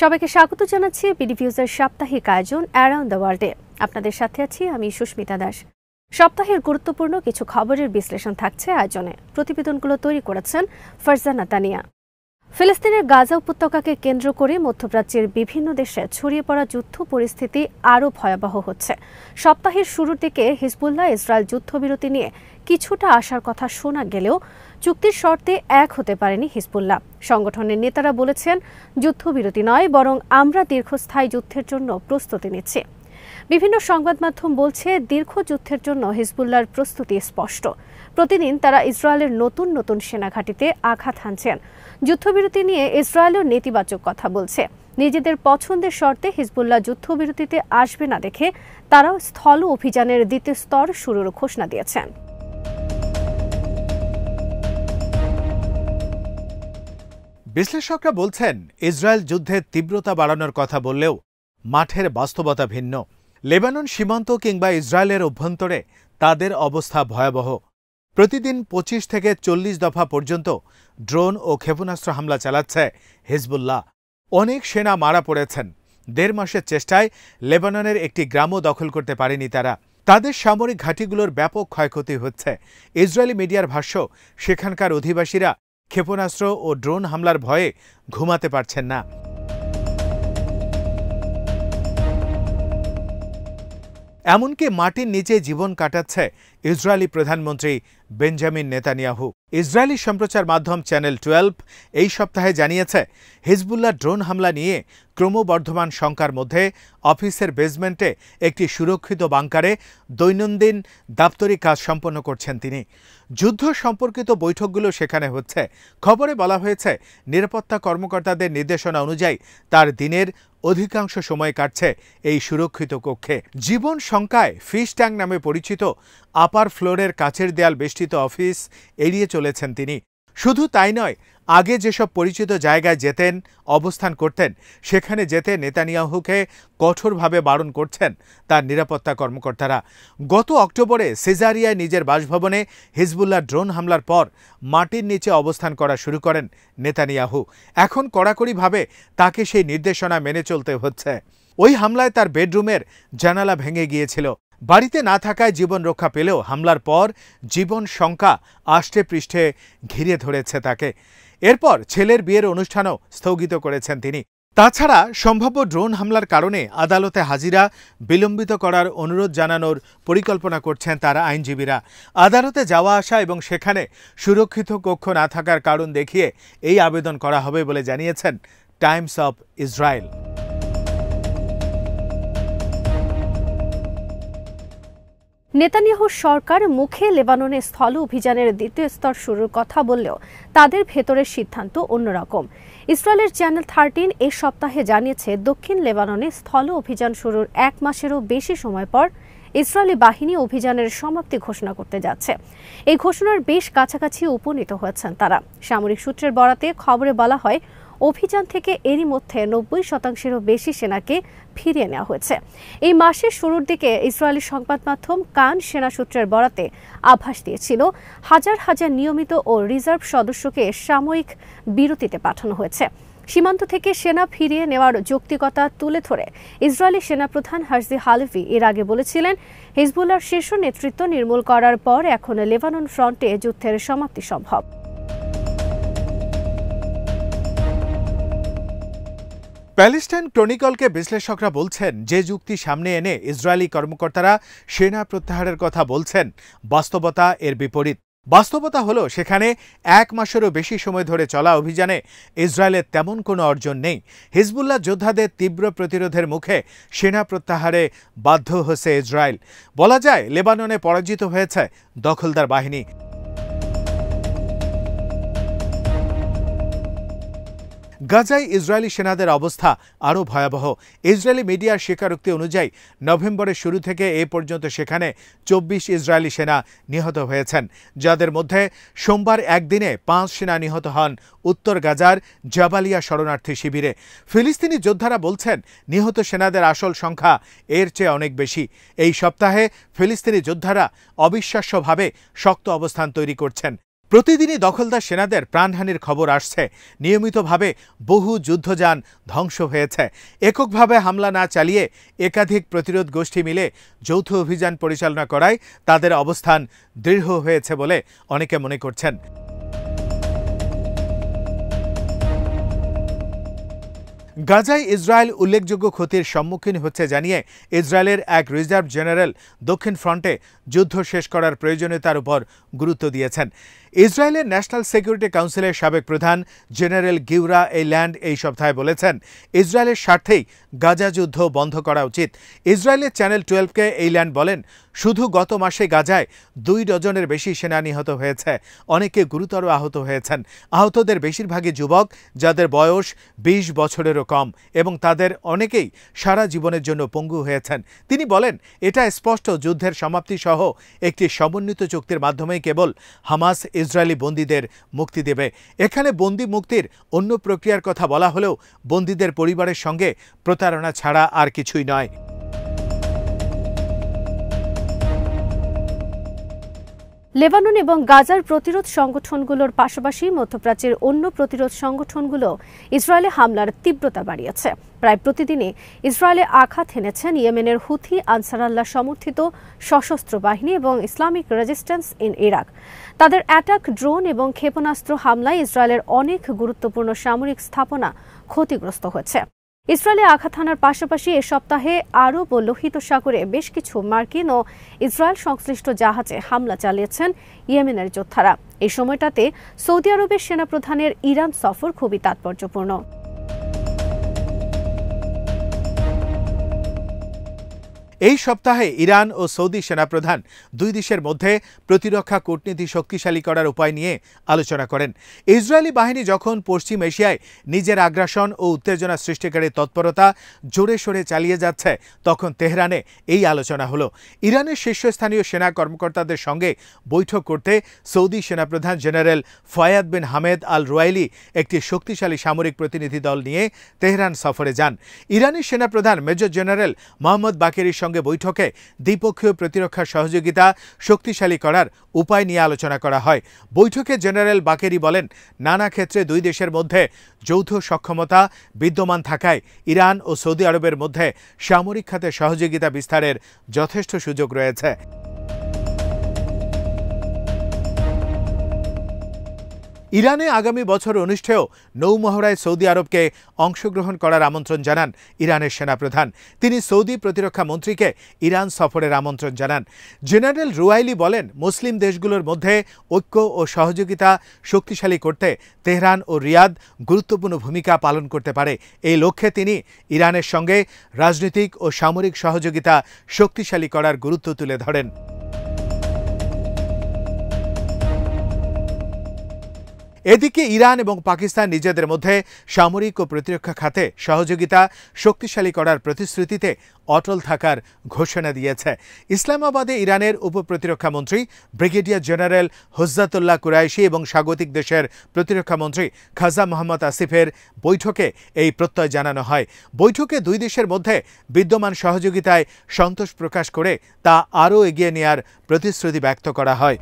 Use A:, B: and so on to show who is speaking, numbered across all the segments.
A: সবাইকে স্বাগত জানাচ্ছি বিডিভিউজের সাপ্তাহিক আয়োজন অ্যারাউন্ড দ্য ওয়ার্ল্ডে আপনাদের সাথে আছি আমি সুস্মিতা দাস সপ্তাহের গুরুত্বপূর্ণ কিছু খবরের বিশ্লেষণ থাকছে আয়োজনে প্রতিবেদনগুলো তৈরি করেছেন ফারজানা তানিয়া ফিলিস্তিনের গাজা উপত্যকাকে কেন্দ্র করে মধ্যপ্রাচ্যের বিভিন্ন দেশে ছড়িয়ে পড়া যুদ্ধ পরিস্থিতি আরও ভয়াবহ হচ্ছে সপ্তাহের শুরুর দিকে হিজবুল্লাহ ইসরায়েল যুদ্ধবিরতি নিয়ে কিছুটা আসার কথা শোনা গেলেও চুক্তির শর্তে এক হতে পারেনি হিজবুল্লাহ সংগঠনের নেতারা বলেছেন যুদ্ধবিরতি নয় বরং আমরা দীর্ঘস্থায়ী যুদ্ধের জন্য প্রস্তুতি নিচ্ছি বিভিন্ন সংবাদ মাধ্যম বলছে দীর্ঘ যুদ্ধের জন্য হিজবুল্লার প্রস্তুতি স্পষ্ট প্রতিদিন তারা ইসরায়েলের নতুন নতুন সেনাঘাটিতে আঘাত হানছেন যুদ্ধবিরতি নিয়ে ইসরায়েলও নেতিবাচক কথা বলছে নিজেদের পছন্দের শর্তে হিজবুল্লাহ যুদ্ধবিরতিতে আসবে না দেখে তারাও স্থল অভিযানের দ্বিতীয় স্তর শুরুর ঘোষণা দিয়েছেন
B: বিশ্লেষকরা বলছেন ইসরায়েল যুদ্ধের তীব্রতা বাড়ানোর কথা বললেও মাঠের বাস্তবতা ভিন্ন লেবানন সীমান্ত কিংবা ইসরায়েলের অভ্যন্তরে তাদের অবস্থা ভয়াবহ প্রতিদিন ২৫ থেকে চল্লিশ দফা পর্যন্ত ড্রোন ও ক্ষেপণাস্ত্র হামলা চালাচ্ছে হিজবুল্লাহ অনেক সেনা মারা পড়েছেন দেড় মাসের চেষ্টায় লেবাননের একটি গ্রামও দখল করতে পারেনি তারা তাদের সামরিক ঘাঁটিগুলোর ব্যাপক ক্ষয়ক্ষতি হচ্ছে ইসরায়েলি মিডিয়ার ভাষ্য সেখানকার অধিবাসীরা ক্ষেপণাস্ত্র ও ড্রোন হামলার ভয়ে ঘুমাতে পারছেন না এমনকি মাটির নিচে জীবন কাটাচ্ছে ইসরায়েলি প্রধানমন্ত্রী বেঞ্জামিন নেতানিয়াহু ইসরায়েলি সম্প্রচার মাধ্যম চ্যানেল টুয়েলভ এই সপ্তাহে জানিয়েছে হিজবুল্লাহ ড্রোন হামলা নিয়ে ক্রমবর্ধমান শঙ্কার মধ্যে অফিসের বেসমেন্টে একটি সুরক্ষিত বাংকারে দৈনন্দিন দাপ্তরিক কাজ সম্পন্ন করছেন তিনি যুদ্ধ সম্পর্কিত বৈঠকগুলো সেখানে হচ্ছে খবরে বলা হয়েছে নিরাপত্তা কর্মকর্তাদের নির্দেশনা অনুযায়ী তার দিনের অধিকাংশ সময় কাটছে এই সুরক্ষিত কক্ষে জীবন শঙ্কায় ফিশ ট্যাঙ্ক নামে পরিচিত আপার ফ্লোরের কাছের দেয়াল বেষ্টিত অফিস এড়িয়ে চলেছেন তিনি শুধু তাই নয় আগে যেসব পরিচিত জায়গায় যেতেন অবস্থান করতেন সেখানে যেতে নেতানিয়াহুকে কঠোরভাবে বারণ করছেন তার নিরাপত্তা কর্মকর্তারা গত অক্টোবরে সিজারিয়ায় নিজের বাসভবনে হিজবুল্লাহ ড্রোন হামলার পর মাটির নিচে অবস্থান করা শুরু করেন নেতানিয়াহু এখন কড়াকড়িভাবে তাকে সেই নির্দেশনা মেনে চলতে হচ্ছে ওই হামলায় তার বেডরুমের জানালা ভেঙে গিয়েছিল বাড়িতে না থাকায় জীবন রক্ষা পেলেও হামলার পর জীবন শঙ্কা আষ্টে পৃষ্ঠে ঘিরে ধরেছে তাকে এরপর ছেলের বিয়ের অনুষ্ঠানও স্থগিত করেছেন তিনি তাছাড়া সম্ভাব্য ড্রোন হামলার কারণে আদালতে হাজিরা বিলম্বিত করার অনুরোধ জানানোর পরিকল্পনা করছেন তার আইনজীবীরা আদালতে যাওয়া আসা এবং সেখানে সুরক্ষিত কক্ষ না থাকার কারণ দেখিয়ে এই আবেদন করা হবে বলে জানিয়েছেন টাইমস অব ইসরায়েল
A: নেতানিয়াহু সরকার মুখে লেবাননে স্থল অভিযানের দ্বিতীয় স্তর শুরুর কথা বললেও তাদের ভেতরের সিদ্ধান্ত অন্যরকম ইসরায়েলের চ্যানেল থার্টিন এ সপ্তাহে জানিয়েছে দক্ষিণ লেবাননে স্থল অভিযান শুরুর এক মাসেরও বেশি সময় পর ইসরায়েলি বাহিনী অভিযানের সমাপ্তি ঘোষণা করতে যাচ্ছে এই ঘোষণার বেশ কাছাকাছি উপনীত হয়েছেন তারা সামরিক সূত্রের বরাতে খবরে বলা হয় অভিযান থেকে এরই মধ্যে নব্বই শতাংশেরও বেশি সেনাকে ফিরিয়ে নেওয়া হয়েছে এই মাসের শুরুর দিকে ইসরায়েলি সংবাদ মাধ্যম কান সেনা সূত্রের বরাতে আভাস দিয়েছিল হাজার হাজার নিয়মিত ও রিজার্ভ সদস্যকে সাময়িক বিরতিতে পাঠানো হয়েছে সীমান্ত থেকে সেনা ফিরিয়ে নেওয়ার যৌক্তিকতা তুলে ধরে ইসরায়েলি সেনাপ্রধান হার্জি হালিফি এর আগে বলেছিলেন হিজবুল্লার শীর্ষ নেতৃত্ব নির্মূল করার পর এখন লেবানন ফ্রন্টে যুদ্ধের সমাপ্তি সম্ভব
B: প্যালেস্টাইন ক্রনিকলকে বিশ্লেষকরা বলছেন যে যুক্তি সামনে এনে ইসরায়েলি কর্মকর্তারা সেনা প্রত্যাহারের কথা বলছেন বাস্তবতা এর বিপরীত বাস্তবতা হলো সেখানে এক মাসেরও বেশি সময় ধরে চলা অভিযানে ইসরায়েলের তেমন কোনো অর্জন নেই হিজবুল্লাহ যোদ্ধাদের তীব্র প্রতিরোধের মুখে সেনা প্রত্যাহারে বাধ্য হয়েছে ইসরায়েল বলা যায় লেবাননে পরাজিত হয়েছে দখলদার বাহিনী গাজায় ইসরায়েলি সেনাদের অবস্থা আরও ভয়াবহ ইসরায়েলি মিডিয়ার স্বীকারোক্তি অনুযায়ী নভেম্বরের শুরু থেকে এ পর্যন্ত সেখানে চব্বিশ ইসরায়েলি সেনা নিহত হয়েছেন যাদের মধ্যে সোমবার একদিনে পাঁচ সেনা নিহত হন উত্তর গাজার জাবালিয়া শরণার্থী শিবিরে ফিলিস্তিনি যোদ্ধারা বলছেন নিহত সেনাদের আসল সংখ্যা এর চেয়ে অনেক বেশি এই সপ্তাহে ফিলিস্তিনি যোদ্ধারা অবিশ্বাস্যভাবে শক্ত অবস্থান তৈরি করছেন প্রতিদিনই দখলদার সেনাদের প্রাণহানির খবর আসছে নিয়মিতভাবে বহু যুদ্ধযান ধ্বংস হয়েছে এককভাবে হামলা না চালিয়ে একাধিক প্রতিরোধ গোষ্ঠী মিলে যৌথ অভিযান পরিচালনা করায় তাদের অবস্থান দৃঢ় হয়েছে বলে অনেকে মনে করছেন গাজায় ইসরায়েল উল্লেখযোগ্য ক্ষতির সম্মুখীন হচ্ছে জানিয়ে ইসরায়েলের এক রিজার্ভ জেনারেল দক্ষিণ ফ্রন্টে যুদ্ধ শেষ করার প্রয়োজনীয়তার উপর গুরুত্ব দিয়েছেন ইসরায়েলের ন্যাশনাল সিকিউরিটি কাউন্সিলের সাবেক প্রধান জেনারেল গিউরা এই ল্যান্ড এই সপ্তাহে বলেছেন ইসরায়েলের স্বার্থেই গাজা যুদ্ধ বন্ধ করা উচিত ইসরায়েলের চ্যানেল টুয়েলভকে এই ল্যান্ড বলেন শুধু গত মাসে গাজায় দুই ডজনের বেশি সেনা নিহত হয়েছে অনেকে গুরুতর আহত হয়েছেন আহতদের বেশিরভাগই যুবক যাদের বয়স ২০ বছরেরও কম এবং তাদের অনেকেই সারা জীবনের জন্য পঙ্গু হয়েছেন তিনি বলেন এটা স্পষ্ট যুদ্ধের সমাপ্তি সহ একটি সমন্বিত চুক্তির মাধ্যমেই কেবল হামাস ইসরায়েলি বন্দীদের মুক্তি দেবে এখানে বন্দি মুক্তির অন্য প্রক্রিয়ার কথা বলা হলেও বন্দীদের পরিবারের সঙ্গে প্রতারণা ছাড়া আর কিছুই নয়
A: লেবানন এবং গাজার প্রতিরোধ সংগঠনগুলোর পাশাপাশি মধ্যপ্রাচ্যের অন্য প্রতিরোধ সংগঠনগুলো ইসরায়েলে হামলার তীব্রতা বাড়িয়েছে প্রায় প্রতিদিনই ইসরায়েলে আঘাত হেনেছেন ইয়েমেনের হুথি আনসারাল্লাহ সমর্থিত সশস্ত্র বাহিনী এবং ইসলামিক রেজিস্ট্যান্স ইন ইরাক তাদের অ্যাটাক ড্রোন এবং ক্ষেপণাস্ত্র হামলায় ইসরায়েলের অনেক গুরুত্বপূর্ণ সামরিক স্থাপনা ক্ষতিগ্রস্ত হয়েছে ইসরায়েলে আঘাত হানার পাশাপাশি এ সপ্তাহে আরব ও লোহিত সাগরে বেশ কিছু মার্কিন ও ইসরায়েল সংশ্লিষ্ট জাহাজে হামলা চালিয়েছেন ইয়েমেনের যোদ্ধারা এই সময়টাতে সৌদি আরবের সেনাপ্রধানের ইরান সফর খুবই তাৎপর্যপূর্ণ
B: এই সপ্তাহে ইরান ও সৌদি সেনাপ্রধান দুই দেশের মধ্যে প্রতিরক্ষা কূটনীতি শক্তিশালী করার উপায় নিয়ে আলোচনা করেন ইসরায়েলি বাহিনী যখন পশ্চিম এশিয়ায় নিজের আগ্রাসন ও উত্তেজনা সৃষ্টিকারী তৎপরতা জোরে সোরে চালিয়ে যাচ্ছে তখন তেহরানে এই আলোচনা হলো ইরানের শীর্ষস্থানীয় সেনা কর্মকর্তাদের সঙ্গে বৈঠক করতে সৌদি সেনাপ্রধান জেনারেল ফয়াদ বিন হামেদ আল রুয়াইলি একটি শক্তিশালী সামরিক প্রতিনিধি দল নিয়ে তেহরান সফরে যান ইরানি সেনাপ্রধান মেজর জেনারেল মোহাম্মদ বাকেরি সঙ্গে বৈঠকে দ্বিপক্ষীয় প্রতিরক্ষা সহযোগিতা শক্তিশালী করার উপায় নিয়ে আলোচনা করা হয় বৈঠকে জেনারেল বাকেরি বলেন নানা ক্ষেত্রে দুই দেশের মধ্যে যৌথ সক্ষমতা বিদ্যমান থাকায় ইরান ও সৌদি আরবের মধ্যে সামরিক খাতে সহযোগিতা বিস্তারের যথেষ্ট সুযোগ রয়েছে ইরানে আগামী বছর অনুষ্ঠেয় নৌমহড়ায় সৌদি আরবকে অংশগ্রহণ করার আমন্ত্রণ জানান ইরানের সেনাপ্রধান তিনি সৌদি প্রতিরক্ষা মন্ত্রীকে ইরান সফরের আমন্ত্রণ জানান জেনারেল রুয়াইলি বলেন মুসলিম দেশগুলোর মধ্যে ঐক্য ও সহযোগিতা শক্তিশালী করতে তেহরান ও রিয়াদ গুরুত্বপূর্ণ ভূমিকা পালন করতে পারে এই লক্ষ্যে তিনি ইরানের সঙ্গে রাজনৈতিক ও সামরিক সহযোগিতা শক্তিশালী করার গুরুত্ব তুলে ধরেন এদিকে ইরান এবং পাকিস্তান নিজেদের মধ্যে সামরিক ও প্রতিরক্ষা খাতে সহযোগিতা শক্তিশালী করার প্রতিশ্রুতিতে অটল থাকার ঘোষণা দিয়েছে ইসলামাবাদে ইরানের উপপ্রতিরক্ষামন্ত্রী ব্রিগেডিয়ার জেনারেল হজ্জাতুল্লাহ কুরাইশি এবং স্বাগতিক দেশের প্রতিরক্ষামন্ত্রী খাজা মোহাম্মদ আসিফের বৈঠকে এই প্রত্যয় জানানো হয় বৈঠকে দুই দেশের মধ্যে বিদ্যমান সহযোগিতায় সন্তোষ প্রকাশ করে তা আরও এগিয়ে নেয়ার প্রতিশ্রুতি ব্যক্ত করা হয়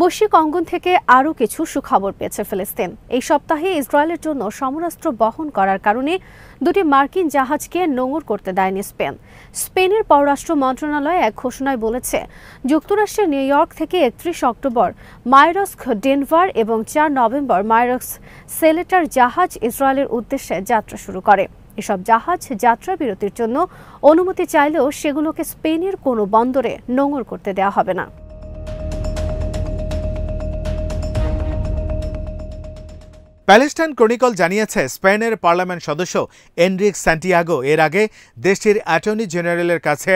A: বৈশ্বিক অঙ্গন থেকে আরও কিছু সুখবর পেয়েছে ফিলিস্তিন এই সপ্তাহে ইসরায়েলের জন্য সমরাস্ত্র বহন করার কারণে দুটি মার্কিন জাহাজকে নোঙর করতে দেয়নি স্পেন স্পেনের পররাষ্ট্র মন্ত্রণালয় এক ঘোষণায় বলেছে যুক্তরাষ্ট্রের নিউ ইয়র্ক থেকে একত্রিশ অক্টোবর মাইরস্ক ডেনভার এবং চার নভেম্বর মাইরস্ক সেলেটার জাহাজ ইসরায়েলের উদ্দেশ্যে যাত্রা শুরু করে এসব জাহাজ যাত্রা বিরতির জন্য অনুমতি চাইলেও সেগুলোকে স্পেনের কোনো বন্দরে নোঙর করতে দেওয়া হবে না
B: প্যালেস্টাইন ক্রনিকল জানিয়েছে স্পেনের পার্লামেন্ট সদস্য এনরিক স্যান্টিয়াগো এর আগে দেশটির অ্যাটর্নি জেনারেলের কাছে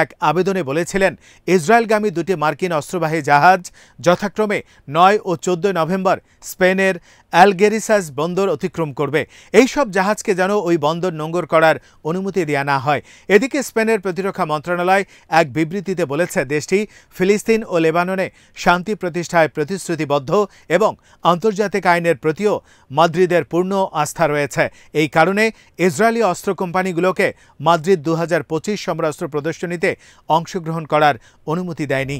B: এক আবেদনে বলেছিলেন ইসরায়েলগামী দুটি মার্কিন অস্ত্রবাহী জাহাজ যথাক্রমে নয় ও চোদ্দ নভেম্বর স্পেনের অ্যালগেরিসাস বন্দর অতিক্রম করবে এই সব জাহাজকে যেন ওই বন্দর নোঙ্গর করার অনুমতি দেওয়া না হয় এদিকে স্পেনের প্রতিরক্ষা মন্ত্রণালয় এক বিবৃতিতে বলেছে দেশটি ফিলিস্তিন ও লেবাননে শান্তি প্রতিষ্ঠায় প্রতিশ্রুতিবদ্ধ এবং আন্তর্জাতিক আইনের প্রতিও মাদ্রিদের পূর্ণ আস্থা রয়েছে এই কারণে ইসরায়েলি অস্ত্র কোম্পানিগুলোকে মাদ্রিদ দু হাজার সমরাস্ত্র প্রদর্শনীতে অংশগ্রহণ করার অনুমতি দেয়নি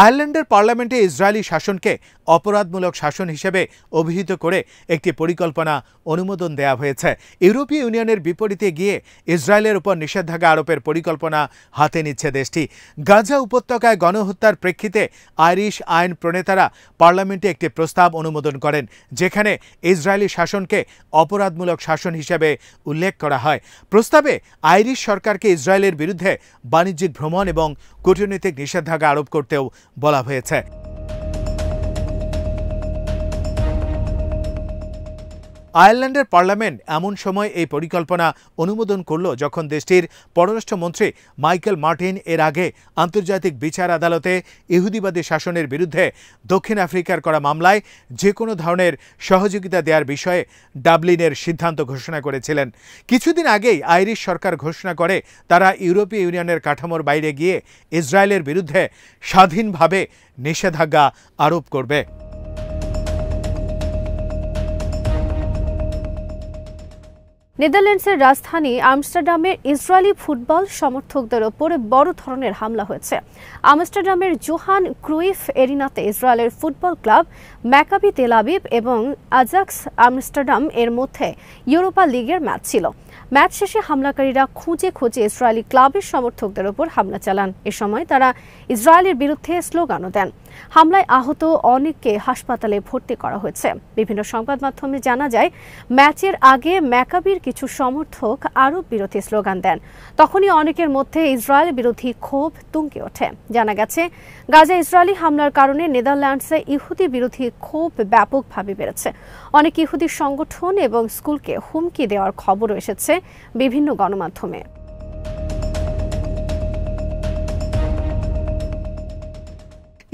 B: আয়ারল্যান্ডের পার্লামেন্টে ইসরায়েলি শাসনকে অপরাধমূলক শাসন হিসেবে অভিহিত করে একটি পরিকল্পনা অনুমোদন দেয়া হয়েছে ইউরোপীয় ইউনিয়নের বিপরীতে গিয়ে ইসরায়েলের উপর নিষেধাজ্ঞা আরোপের পরিকল্পনা হাতে নিচ্ছে দেশটি গাজা উপত্যকায় গণহত্যার প্রেক্ষিতে আইরিশ আইন প্রণেতারা পার্লামেন্টে একটি প্রস্তাব অনুমোদন করেন যেখানে ইসরায়েলি শাসনকে অপরাধমূলক শাসন হিসেবে উল্লেখ করা হয় প্রস্তাবে আইরিশ সরকারকে ইসরায়েলের বিরুদ্ধে বাণিজ্যিক ভ্রমণ এবং কূটনীতিক নিষেধাজ্ঞা আরোপ করতেও বলা হয়েছে আয়ারল্যান্ডের পার্লামেন্ট এমন সময় এই পরিকল্পনা অনুমোদন করল যখন দেশটির পররাষ্ট্রমন্ত্রী মাইকেল মার্টিন এর আগে আন্তর্জাতিক বিচার আদালতে ইহুদিবাদী শাসনের বিরুদ্ধে দক্ষিণ আফ্রিকার করা মামলায় যে কোনো ধরনের সহযোগিতা দেওয়ার বিষয়ে ডাবলিনের সিদ্ধান্ত ঘোষণা করেছিলেন কিছুদিন আগেই আইরিশ সরকার ঘোষণা করে তারা ইউরোপীয় ইউনিয়নের কাঠামোর বাইরে গিয়ে ইসরায়েলের বিরুদ্ধে স্বাধীনভাবে নিষেধাজ্ঞা আরোপ করবে
A: নেদারল্যান্ডসের রাজধানী আমস্টারডামের ইসরায়েলি ফুটবল সমর্থকদের ওপর বড় ধরনের হামলা হয়েছে আমস্টারডামের জোহান ক্রুইফ এরিনাতে ইসরায়েলের ফুটবল ক্লাব ম্যাকাবি তেলাবিব এবং আজাক্স আমস্টারডাম এর মধ্যে ইউরোপা লিগের ম্যাচ ছিল ম্যাচ শেষে হামলাকারীরা খুঁজে খুঁজে ইসরায়েলি ক্লাবের সমর্থকদের ওপর হামলা চালান এ সময় তারা ইসরায়েলের বিরুদ্ধে স্লোগানও দেন হামলায় আহত অনেককে হাসপাতালে ভর্তি করা হয়েছে বিভিন্ন সংবাদ মাধ্যমে জানা যায় ম্যাচের আগে ম্যাকাবির কিছু সমর্থক আরও বিরোধী স্লোগান দেন তখনই অনেকের মধ্যে ইসরায়েল বিরোধী ক্ষোভ তুঙ্গে ওঠে জানা গেছে গাজা ইসরায়েলি হামলার কারণে নেদারল্যান্ডসে ইহুদি বিরোধী ক্ষোভ ব্যাপকভাবে বেড়েছে অনেক ইহুদি সংগঠন এবং স্কুলকে হুমকি দেওয়ার খবরও এসেছে বিভিন্ন গণমাধ্যমে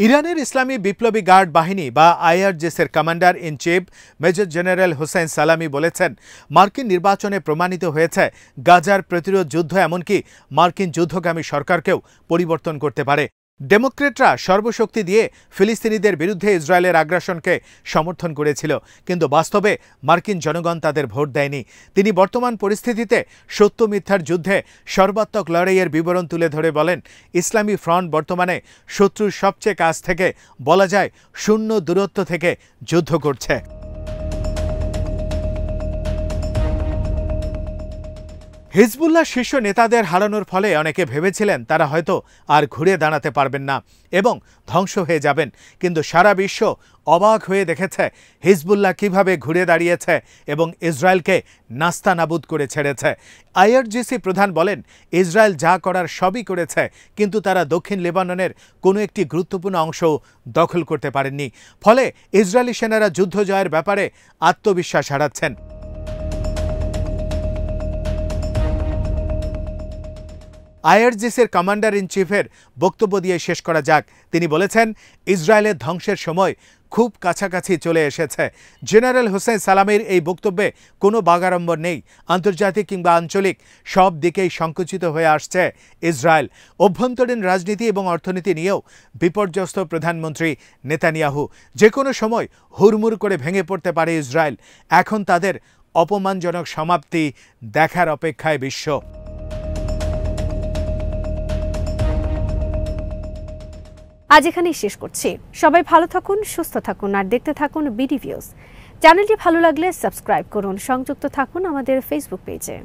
B: ইরানের ইসলামী বিপ্লবী গার্ড বাহিনী বা আইআরজেসের commander in chief major general Hossein Salami বলেছেন মার্কিন নির্বাচনে প্রমাণিত হয়েছে গাজার প্রতিরোধ যুদ্ধ এমনকি মার্কিন যুদ্ধগামী সরকারকেও পরিবর্তন করতে পারে ডেমোক্রেটরা সর্বশক্তি দিয়ে ফিলিস্তিনিদের বিরুদ্ধে ইসরায়েলের আগ্রাসনকে সমর্থন করেছিল কিন্তু বাস্তবে মার্কিন জনগণ তাদের ভোট দেয়নি তিনি বর্তমান পরিস্থিতিতে সত্য মিথ্যার যুদ্ধে সর্বাত্মক লড়াইয়ের বিবরণ তুলে ধরে বলেন ইসলামী ফ্রন্ট বর্তমানে শত্রুর সবচেয়ে কাছ থেকে বলা যায় শূন্য দূরত্ব থেকে যুদ্ধ করছে হিজবুল্লাহ শীর্ষ নেতাদের হারানোর ফলে অনেকে ভেবেছিলেন তারা হয়তো আর ঘুরে দাঁড়াতে পারবেন না এবং ধ্বংস হয়ে যাবেন কিন্তু সারা বিশ্ব অবাক হয়ে দেখেছে হিজবুল্লাহ কিভাবে ঘুরে দাঁড়িয়েছে এবং ইসরায়েলকে নাস্তানাবুদ করে ছেড়েছে আইআরজিসি প্রধান বলেন ইসরায়েল যা করার সবই করেছে কিন্তু তারা দক্ষিণ লেবাননের কোনো একটি গুরুত্বপূর্ণ অংশ দখল করতে পারেননি ফলে ইসরায়েলি সেনারা যুদ্ধ জয়ের ব্যাপারে আত্মবিশ্বাস হারাচ্ছেন আইআরজিসির কমান্ডার ইন চিফের বক্তব্য দিয়ে শেষ করা যাক তিনি বলেছেন ইসরায়েলের ধ্বংসের সময় খুব কাছাকাছি চলে এসেছে জেনারেল হোসেন সালামের এই বক্তব্যে কোনো বাগাড়ম্বর নেই আন্তর্জাতিক কিংবা আঞ্চলিক সব দিকেই সংকুচিত হয়ে আসছে ইসরায়েল অভ্যন্তরীণ রাজনীতি এবং অর্থনীতি নিয়েও বিপর্যস্ত প্রধানমন্ত্রী নেতানিয়াহু যে কোনো সময় হুড়মুড় করে ভেঙে পড়তে পারে ইসরায়েল এখন তাদের অপমানজনক সমাপ্তি দেখার অপেক্ষায় বিশ্ব
A: আজ এখানেই শেষ করছি সবাই ভালো থাকুন সুস্থ থাকুন আর দেখতে থাকুন বিডি ভিউজ চ্যানেলটি ভালো লাগলে সাবস্ক্রাইব করুন সংযুক্ত থাকুন আমাদের ফেসবুক পেজে